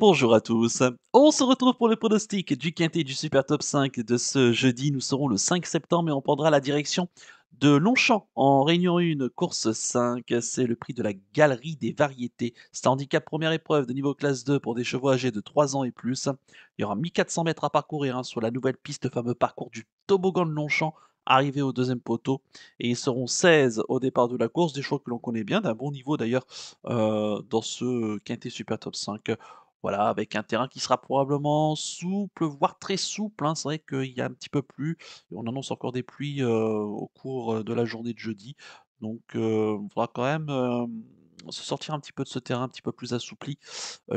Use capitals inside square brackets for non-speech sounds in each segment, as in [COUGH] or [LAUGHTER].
bonjour à tous. On se retrouve pour le pronostic du quintet du Super Top 5 de ce jeudi. Nous serons le 5 septembre et on prendra la direction de Longchamp en Réunion 1, course 5. C'est le prix de la galerie des variétés. C'est handicap première épreuve de niveau classe 2 pour des chevaux âgés de 3 ans et plus. Il y aura 1400 mètres à parcourir hein, sur la nouvelle piste, fameux parcours du toboggan de Longchamp arrivé au deuxième poteau. Et ils seront 16 au départ de la course, des choix que l'on connaît bien, d'un bon niveau d'ailleurs euh, dans ce quintet Super Top 5. Voilà, avec un terrain qui sera probablement souple, voire très souple. Hein. C'est vrai qu'il y a un petit peu plus. On annonce encore des pluies au cours de la journée de jeudi. Donc, on va faudra quand même se sortir un petit peu de ce terrain un petit peu plus assoupli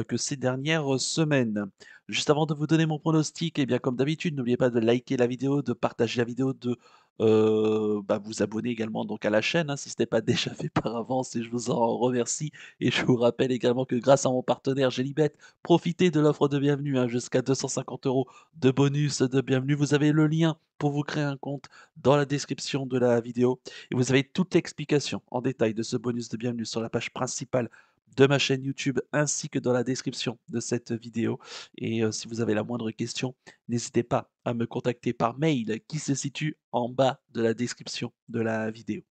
que ces dernières semaines. Juste avant de vous donner mon pronostic, et eh bien comme d'habitude, n'oubliez pas de liker la vidéo, de partager la vidéo, de euh, bah vous abonner également donc à la chaîne hein, si ce n'est pas [LAUGHS] déjà fait par avance et je vous en remercie. Et je vous rappelle également que grâce à mon partenaire Jellybet, profitez de l'offre de bienvenue hein, jusqu'à 250 euros de bonus de bienvenue. Vous avez le lien pour vous créer un compte dans la description de la vidéo et vous avez toute l'explication en détail de ce bonus de bienvenue sur la page principale de ma chaîne YouTube ainsi que dans la description de cette vidéo. Et euh, si vous avez la moindre question, n'hésitez pas à me contacter par mail qui se situe en bas de la description de la vidéo.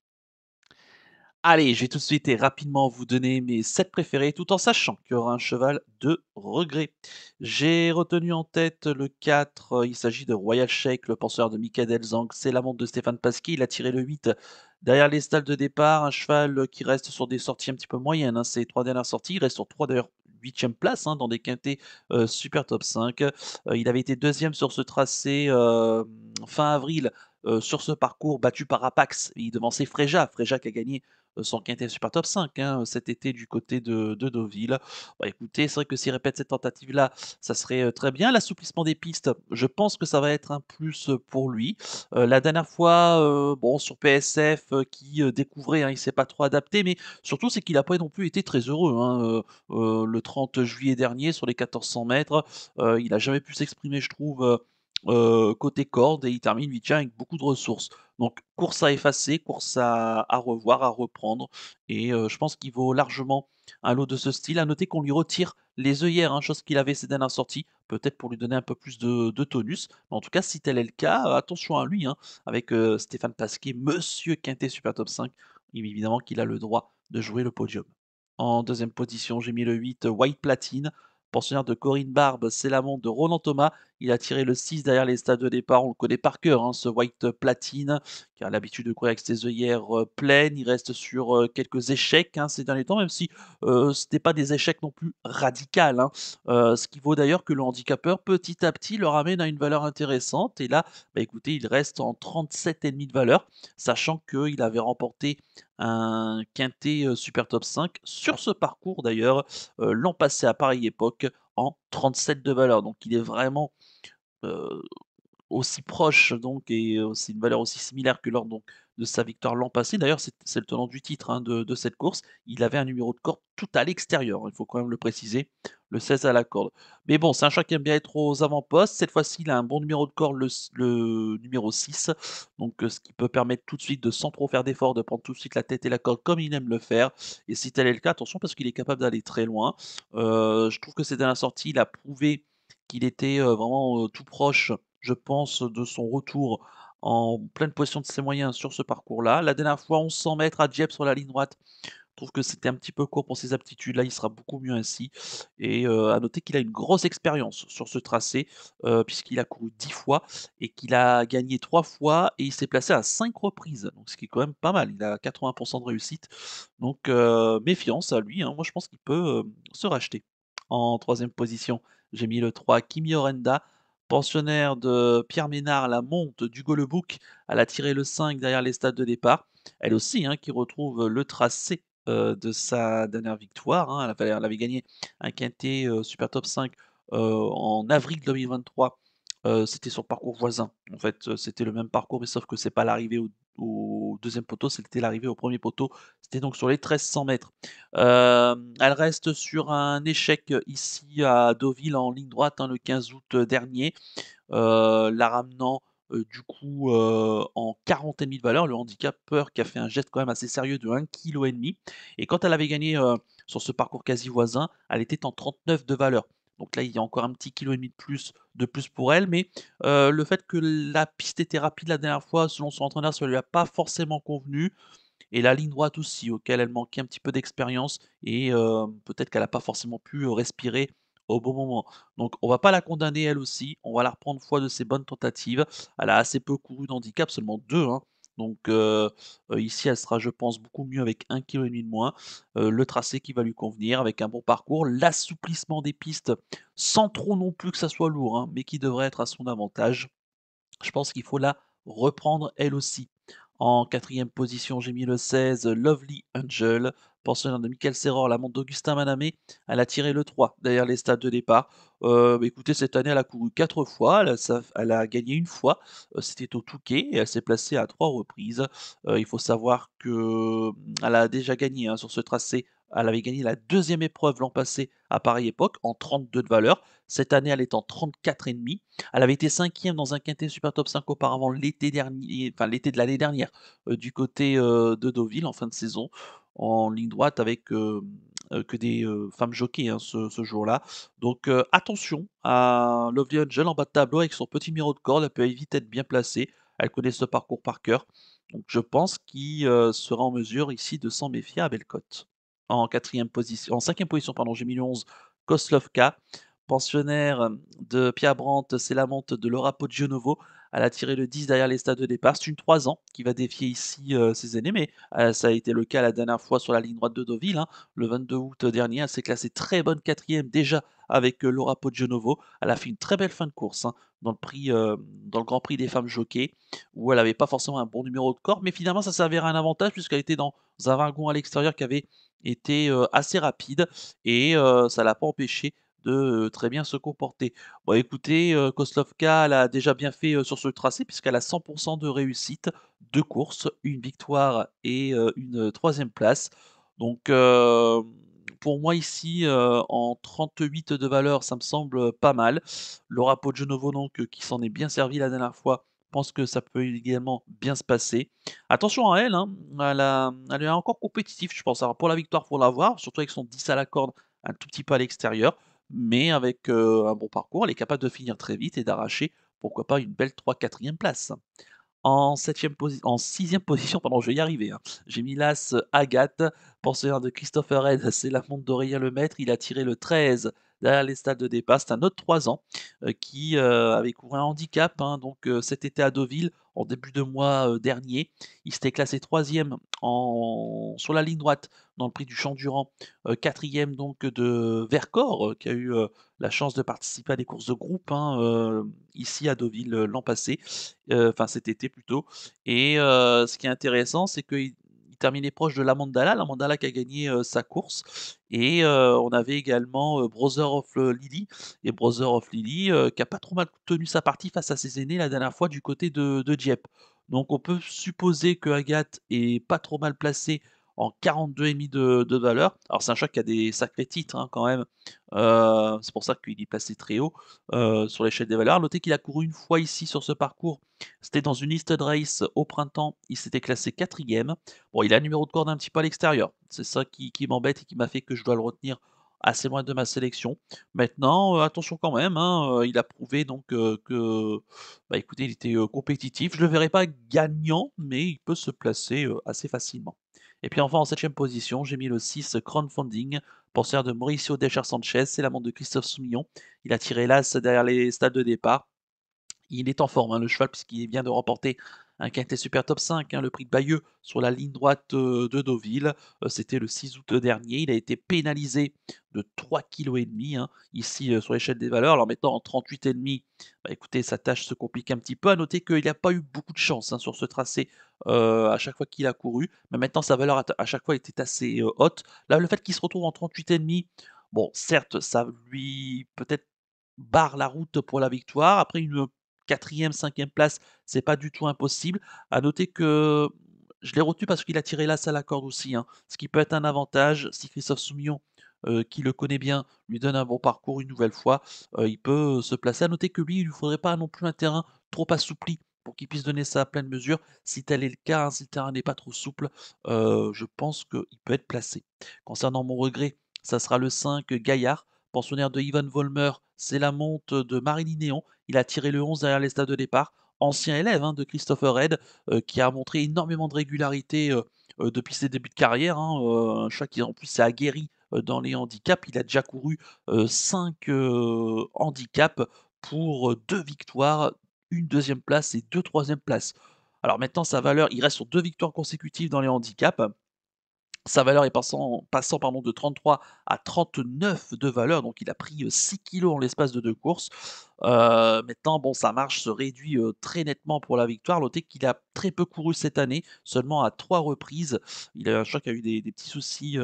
Allez, je vais tout de suite et rapidement vous donner mes 7 préférés, tout en sachant qu'il y aura un cheval de regret. J'ai retenu en tête le 4, euh, il s'agit de Royal Shake, le penseur de Mikael Zang, c'est la montre de Stéphane Pasqui, il a tiré le 8 derrière les stalles de départ, un cheval qui reste sur des sorties un petit peu moyennes, hein, c'est ses trois dernières sorties, il reste sur 3 d'ailleurs 8ème place hein, dans des quintés euh, super top 5. Euh, il avait été deuxième sur ce tracé fin avril sur ce parcours battu par Apax. Il devançait Freja, Freja qui a gagné euh, son quintet super top 5 hein, euh, cet été du côté de, Deauville. Bah, écoutez, c'est vrai que s'il répète cette tentative-là, ça serait euh, très bien. L'assouplissement des pistes, je pense que ça va être un plus pour lui. la dernière fois, bon, sur PSF, qui découvrait, il hein, il s'est pas trop adapté, mais surtout, c'est qu'il n'a pas non plus été très heureux. Hein, le 30 juillet dernier, sur les 1400 mètres, il n'a jamais pu s'exprimer, je trouve euh, côté corde et il termine 8 avec beaucoup de ressources. Donc course à effacer, course à, revoir, à reprendre. Et euh, je pense qu'il vaut largement un lot de ce style. À noter qu'on lui retire les œillères, hein, chose qu'il avait ces dernières sorties, peut-être pour lui donner un peu plus de, tonus. Mais en tout cas, si tel est le cas, euh, attention à lui, hein. avec Stéphane Pasquier, monsieur Quintet Super Top 5. Évidemment qu'il a le droit de jouer le podium. En deuxième position, j'ai mis le 8 White Platine. Pensionnaire de Corinne Barbe, c'est l'amant de Roland Thomas. Il a tiré le 6 derrière les stades de départ. On le connaît par cœur, hein, ce white platine, qui a l'habitude de courir avec ses œillères euh, pleines. Il reste sur euh, quelques échecs hein, ces derniers temps, même si euh, ce n'était pas des échecs non plus radicaux. Hein. ce qui vaut d'ailleurs que le handicapeur, petit à petit, le ramène à une valeur intéressante. Et là, bah, écoutez, il reste en 37,5 de valeur, sachant qu'il avait remporté un quintet euh, super top 5 sur ah. ce parcours d'ailleurs euh, l'an passé à pareille époque en 37 de valeur. Donc il est vraiment euh, aussi proche donc et euh, c'est une valeur aussi similaire que lors donc, de sa victoire l'an passé. D'ailleurs, c'est le tenant du titre hein, de, cette course. Il avait un numéro de corde tout à l'extérieur, hein, il faut quand même le préciser, le 16 à la corde. Mais bon, c'est un chat qui aime bien être aux avant-postes. Cette fois-ci, il a un bon numéro de corde, le, numéro 6, donc euh, ce qui peut permettre tout de suite de sans trop faire d'efforts, de prendre tout de suite la tête et la corde comme il aime le faire. Et si tel est le cas, attention parce qu'il est capable d'aller très loin. Euh, je trouve que c'est dans la sortie, il a prouvé qu'il était vraiment tout proche je pense, de son retour en pleine possession de ses moyens sur ce parcours-là. La dernière fois, s'en mètres à Dieppe sur la ligne droite. Je trouve que c'était un petit peu court pour ses aptitudes. Là, il sera beaucoup mieux ainsi. Et euh, à noter qu'il a une grosse expérience sur ce tracé, euh, puisqu'il a couru 10 fois et qu'il a gagné 3 fois et il s'est placé à 5 reprises. Donc, ce qui est quand même pas mal. Il a 80% de réussite. Donc, euh, méfiance à lui. Hein. Moi, je pense qu'il peut se racheter. En troisième position, j'ai mis le 3 Kimi Orenda Pensionnaire de Pierre Ménard, la monte du Lebouc. Elle a tiré le 5 derrière les stades de départ. Elle aussi, hein, qui retrouve le tracé euh, de sa dernière victoire. Hein. Elle, avait, gagné un quintet euh, Super Top 5 euh, en avril 2023. c'était sur parcours voisin. En fait, c'était le même parcours, mais sauf que c'est pas l'arrivée au au deuxième poteau, c'était l'arrivée au premier poteau, c'était donc sur les 1300 mètres. Euh, elle reste sur un échec euh, ici à Deauville en ligne droite hein, le 15 août euh, dernier, la ramenant du coup en demi de valeur, le handicapeur qui a fait un geste quand même assez sérieux de 1,5 kg. Et quand elle avait gagné sur ce parcours quasi voisin, elle était en 39 de valeur. Donc là, il y a encore un petit kilo et demi de plus, de plus pour elle. Mais le fait que la piste était rapide la dernière fois, selon son entraîneur, ça ne lui a pas forcément convenu. Et la ligne droite aussi, auquel elle manquait un petit peu d'expérience. Et peut-être qu'elle n'a pas forcément pu respirer au bon moment. Donc on va pas la condamner elle aussi, on va la reprendre fois de ses bonnes tentatives. Elle a assez peu couru d'handicap, seulement deux hein, donc euh, euh, ici, elle sera, je pense, beaucoup mieux avec 1,5 kg de moins. Euh, le tracé qui va lui convenir avec un bon parcours. L'assouplissement des pistes, sans trop non plus que ça soit lourd, hein, mais qui devrait être à son avantage. Je pense qu'il faut la reprendre elle aussi. En quatrième position, j'ai mis le 16 Lovely Angel pensionnaire de Michael Serror, la montre d'Augustin Manamé, elle a tiré le 3 derrière les stades de départ. Euh, bah, écoutez, cette année, elle a couru 4 fois, elle a, gagné une fois, euh, c'était au Touquet, et elle s'est placée à 3 reprises. Euh, il faut savoir qu'elle mm, a déjà gagné hein, sur ce tracé. Elle avait gagné la deuxième épreuve l'an passé à Paris époque en 32 de valeur. Cette année, elle est en 34,5. Elle avait été cinquième dans un quintet Super Top 5 auparavant l'été dernier, enfin l'été de l'année dernière, du côté de Deauville en fin de saison en ligne droite avec euh, euh, que des euh, femmes jockeys hein, ce, jour-là. Donc attention à Lovely Angel en bas de tableau avec son petit miroir de corde, elle peut vite être bien placée, elle connaît ce parcours par cœur. Donc je pense qu'il sera en mesure ici de s'en méfier à Belcote. En, quatrième position, en cinquième position, pardon, j'ai mis 11, Koslovka pensionnaire de Pierre Brandt, c'est la monte de Laura Novo. Elle a tiré le 10 derrière les stades de départ. C'est une 3 ans qui va défier ici euh, ses aînés, mais euh, ça a été le cas la dernière fois sur la ligne droite de Deauville. Hein. Le 22 août dernier, elle s'est classée très bonne quatrième déjà avec euh, Laura Poggionovo. Elle a fait une très belle fin de course hein, dans, le prix, dans le Grand Prix des femmes Jockey, où elle n'avait pas forcément un bon numéro de corps, mais finalement ça s'avérait un avantage puisqu'elle était dans un wagon à l'extérieur qui avait été assez rapide et ça l'a pas empêché de très bien se comporter. Bon, écoutez, Koslovka elle a déjà bien fait sur ce tracé puisqu'elle a 100% de réussite, deux courses, une victoire et une troisième place. Donc pour moi ici, en 38 de valeur, ça me semble pas mal. le Laura novo donc, qui s'en est bien servi la dernière fois, pense que ça peut également bien se passer. Attention à elle, hein, elle, est encore compétitive, je pense. Alors pour la victoire, pour l'avoir, surtout avec son 10 à la corde, un tout petit peu à l'extérieur mais avec un bon parcours, elle est capable de finir très vite et d'arracher, pourquoi pas, une belle 3-4e place. En, 6 en sixième [LAUGHS] position, pardon, je vais y arriver. Hein. J'ai mis l'As Agathe, pensionnaire de Christopher Red, c'est la montre d'Aurélien maître. Il a tiré le 13 les stades de départ. C'est un autre 3 ans euh, qui euh, avait couru un handicap hein, donc, euh, cet été à Deauville en début de mois dernier. Il s'était classé troisième en, sur la ligne droite dans le prix du Champ Durand, quatrième donc de Vercors, qui a eu la chance de participer à des courses de groupe hein, ici à Deauville l'an passé, enfin cet été plutôt. Et ce qui est intéressant, c'est que terminé proche de la Mandala, la Mandala qui a gagné euh, sa course. Et euh, on avait également euh, Brother of Lily, et Brother of Lily qui a pas trop mal tenu sa partie face à ses aînés la dernière fois du côté de, de Dieppe. Donc on peut supposer que Agathe est pas trop mal placée en 42,5 de, de valeur. Alors c'est un choc qui a des sacrés titres hein, quand même. Euh, c'est pour ça qu'il est passé très haut euh, sur l'échelle des valeurs. Notez qu'il a couru une fois ici sur ce parcours. C'était dans une liste de race au printemps. Il s'était classé quatrième. Bon, il a un numéro de corde un petit peu à l'extérieur. C'est ça qui, m'embête et qui m'a fait que je dois le retenir assez loin de ma sélection. Maintenant, euh, attention quand même, hein, il a prouvé donc que, bah, écoutez, il était compétitif. Je le verrai pas gagnant, mais il peut se placer assez facilement. Et puis enfin en septième position, j'ai mis le 6 Crowdfunding, penseur de Mauricio Decher Sanchez, c'est la de Christophe Soumillon. Il a tiré l'as derrière les stades de départ. Il est en forme, hein, le cheval, puisqu'il vient de remporter un hein, quintet super top 5, hein, le prix de Bayeux sur la ligne droite euh, de Deauville. Euh, c'était le 6 août dernier. Il a été pénalisé de 3,5 kg hein, ici euh, sur l'échelle des valeurs. Alors maintenant en 38,5, bah, écoutez, sa tâche se complique un petit peu. À noter qu'il n'a pas eu beaucoup de chance sur ce tracé à chaque fois qu'il a couru. Mais maintenant sa valeur à chaque fois était assez haute. Là, le fait qu'il se retrouve en 38,5, bon, certes, ça lui peut-être barre la route pour la victoire. Après une quatrième, cinquième place, c'est pas du tout impossible. À noter que je l'ai retenu parce qu'il a tiré l'as à la corde aussi, hein. ce qui peut être un avantage si Christophe Soumillon, euh, qui le connaît bien, lui donne un bon parcours une nouvelle fois, euh, il peut euh, se placer. À noter que lui, il ne lui faudrait pas non plus un terrain trop assoupli pour qu'il puisse donner ça à pleine mesure. Si tel est le cas, hein, si le terrain n'est pas trop souple, je pense qu'il peut être placé. Concernant mon regret, ça sera le 5 Gaillard, Pensionnaire de Ivan Vollmer, c'est la monte de Marilyn Néon. Il a tiré le 11 derrière les stades de départ. Ancien élève hein, de Christopher Red, euh, qui a montré énormément de régularité euh, euh, depuis ses débuts de carrière. Hein, un chat qui en plus s'est aguerri dans les handicaps. Il a déjà couru 5 handicaps pour deux victoires, une deuxième place et deux troisième places. Alors maintenant, sa valeur, il reste sur deux victoires consécutives dans les handicaps. Sa valeur est passant, de 33 à 39 de valeur, donc il a pris 6 kilos en l'espace de deux courses. maintenant, bon, sa marge se réduit très nettement pour la victoire. Notez qu'il a très peu couru cette année, seulement à trois reprises. Il a, je crois qu'il a eu des, petits soucis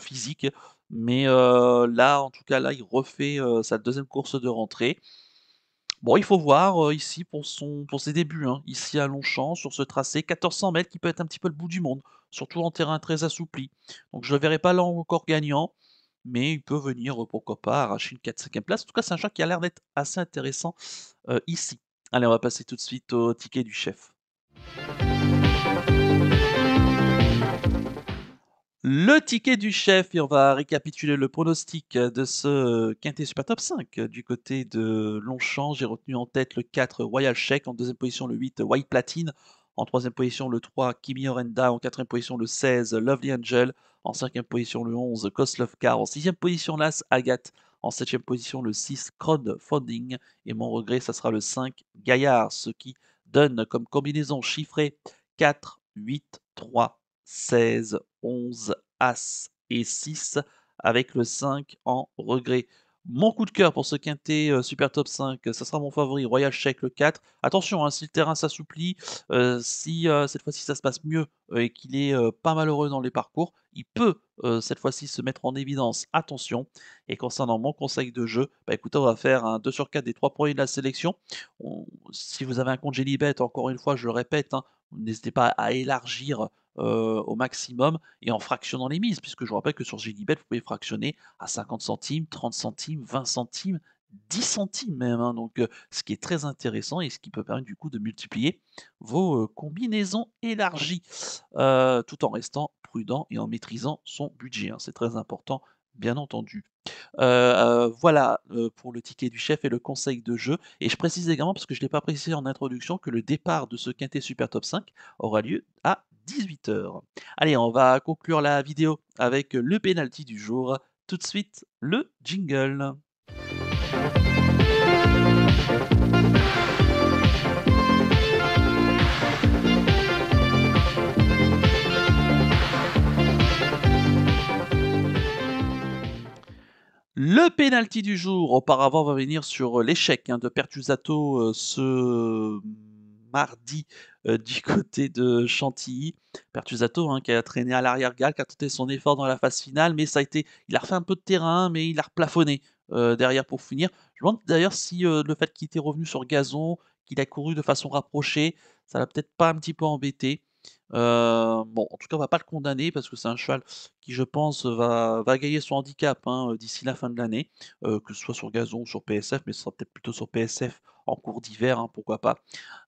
physiques, mais là, en tout cas, là, il refait sa deuxième course de rentrée. Bon, il faut voir euh, ici pour, son, pour ses débuts, hein. ici à Longchamp, sur ce tracé, 1400 mètres qui peut être un petit peu le bout du monde, surtout en terrain très assoupli. Donc je ne verrai pas là encore gagnant, mais il peut venir, euh, pourquoi pas, arracher une 4-5e place. En tout cas, c'est un chat qui a l'air d'être assez intéressant euh, ici. Allez, on va passer tout de suite au ticket du chef. Le ticket du chef, et on va récapituler le pronostic de ce quintet super top 5. Euh, du côté de Longchamp, j'ai retenu en tête le 4 euh, Royal Check, en deuxième position le 8 euh, White Platine, en troisième position le 3 Kimi Orenda, en quatrième position le 16 Lovely Angel, en cinquième position le 11 Car, en sixième position l'As Agathe, en septième position le 6 Crowdfunding, et mon regret, ça sera le 5 Gaillard, ce qui donne comme combinaison chiffrée 4, 8, 3, 16, 11, As et 6 avec le 5 en regret. Mon coup de cœur pour ce quintet euh, Super Top 5, euh, ça sera mon favori, Royal Check le 4. Attention, hein, si le terrain s'assouplit, euh, si cette fois-ci ça se passe mieux et qu'il est pas malheureux dans les parcours, il peut cette fois-ci se mettre en évidence. Attention. Et concernant mon conseil de jeu, bah écoutez, on va faire un 2 sur 4 des 3 premiers de la sélection. si vous avez un compte Jellybet, encore une fois, je le répète, hein, N'hésitez pas à élargir euh, au maximum et en fractionnant les mises, puisque je vous rappelle que sur Gilibet, vous pouvez fractionner à 50 centimes, 30 centimes, 20 centimes, 10 centimes même. Hein. donc, euh, ce qui est très intéressant et ce qui peut permettre du coup de multiplier vos euh, combinaisons élargies, tout en restant prudent et en maîtrisant son budget. Hein. c'est très important, bien entendu. voilà pour le ticket du chef et le conseil de jeu. Et je précise également, parce que je ne l'ai pas précisé en introduction, que le départ de ce quintet Super Top 5 aura lieu à 18h. Allez, on va conclure la vidéo avec le penalty du jour. Tout de suite, le jingle. Le pénalty du jour, auparavant, on va venir sur l'échec hein, de Pertusato euh, ce mardi euh, du [LAUGHS] côté de Chantilly. Pertusato hein, qui a traîné à l'arrière-garde, qui a tenté son effort dans la phase finale, mais ça a été, il a refait un peu de terrain, mais il a replafonné euh, derrière pour finir. Je me demande d'ailleurs si euh, le fait qu'il était revenu sur gazon, qu'il a couru de façon rapprochée, ça l'a peut-être pas un petit peu embêté. Euh, bon, en tout cas, on va pas le condamner parce que c'est un cheval qui, je pense, va, va gagner son handicap hein, euh, d'ici la fin de l'année, euh, que ce soit sur gazon ou sur PSF, mais ce sera peut-être plutôt sur PSF en cours d'hiver, hein, pourquoi pas.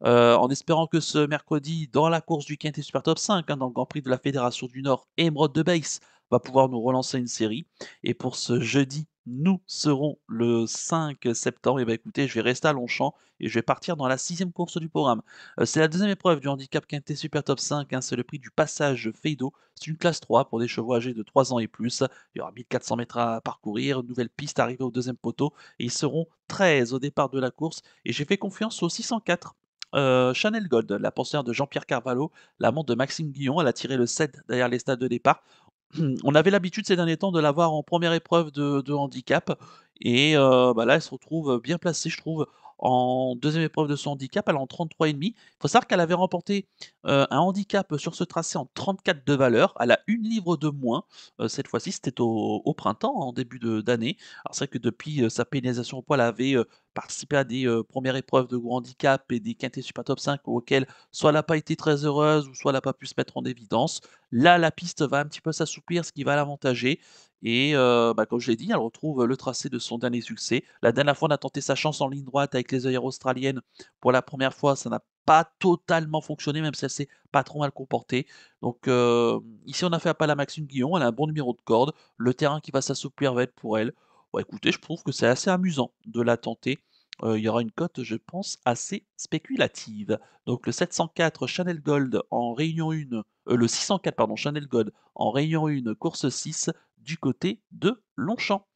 en espérant que ce mercredi, dans la course du Quintet Super Top 5, hein, dans le Grand Prix de la Fédération du Nord, Emerald de Base va pouvoir nous relancer une série. Et pour ce jeudi, nous serons le 5 septembre. Et eh bah ben, écoutez, je vais rester à Longchamp et je vais partir dans la sixième course du programme. Euh, c'est la deuxième épreuve du handicap Quintet Super Top 5. Hein. c'est le prix du passage Feido. C'est une classe 3 pour des chevaux âgés de 3 ans et plus. Il y aura 1400 mètres à parcourir, nouvelle piste arrivée au deuxième poteau. Et ils seront 13 au départ de la course. Et j'ai fait confiance au 604 euh, Chanel Gold, la pensionnaire de Jean-Pierre Carvalho, l'amante de Maxime Guillon, elle a tiré le 7 derrière les stades de départ. [CLEARS THROAT] on avait l'habitude ces derniers temps de l'avoir en première épreuve de, handicap. Et euh, bah là, elle se retrouve euh, bien placée, je trouve, en deuxième épreuve de son handicap, elle est en 33,5. Il faut savoir qu'elle avait remporté euh, un handicap sur ce tracé en 34 de valeur. Elle a une livre de moins euh, cette fois-ci. C'était au, printemps, en début d'année. Alors c'est vrai que depuis euh, sa pénalisation au poids, elle avait participé à des premières épreuves de grand handicap et des quintés super top 5 auxquelles soit elle n'a pas été très heureuse ou soit elle n'a pas pu se mettre en évidence. Là, la piste va un petit peu s'assouplir, ce qui va l'avantager. Et euh, bah, comme je l'ai dit, elle retrouve euh, le tracé de son dernier succès. La dernière fois, on a tenté sa chance en ligne droite avec les œillères australiennes. Pour la première fois, ça n'a pas totalement fonctionné, même si elle s'est pas trop mal comportée. Donc euh, ici, on a fait appel à Maxime Guillon. Elle a un bon numéro de corde. Le terrain qui va s'assouplir va être pour elle. écoutez, je trouve que c'est assez amusant de la tenter il y aura une cote, je pense, assez spéculative. Donc le 704 Chanel Gold en réunion 1, le 604 pardon, Chanel Gold en réunion 1, course 6 du côté de Longchamp.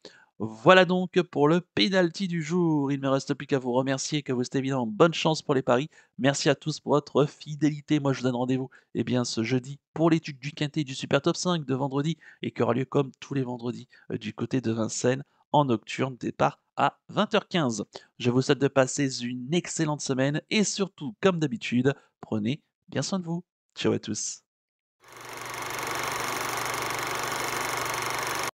Voilà donc pour le pénalty du jour. Il ne me reste plus qu'à vous remercier, que vous êtes évidemment bonne chance pour les paris. Merci à tous pour votre fidélité. Moi, je vous donne rendez-vous eh bien, ce jeudi pour l'étude du Quintet du Super Top 5 de vendredi et qui aura lieu comme tous les vendredis du côté de Vincennes en nocturne, départ à 20h15. Je vous souhaite de passer une excellente semaine et surtout, comme d'habitude, prenez bien soin de vous. Ciao à tous.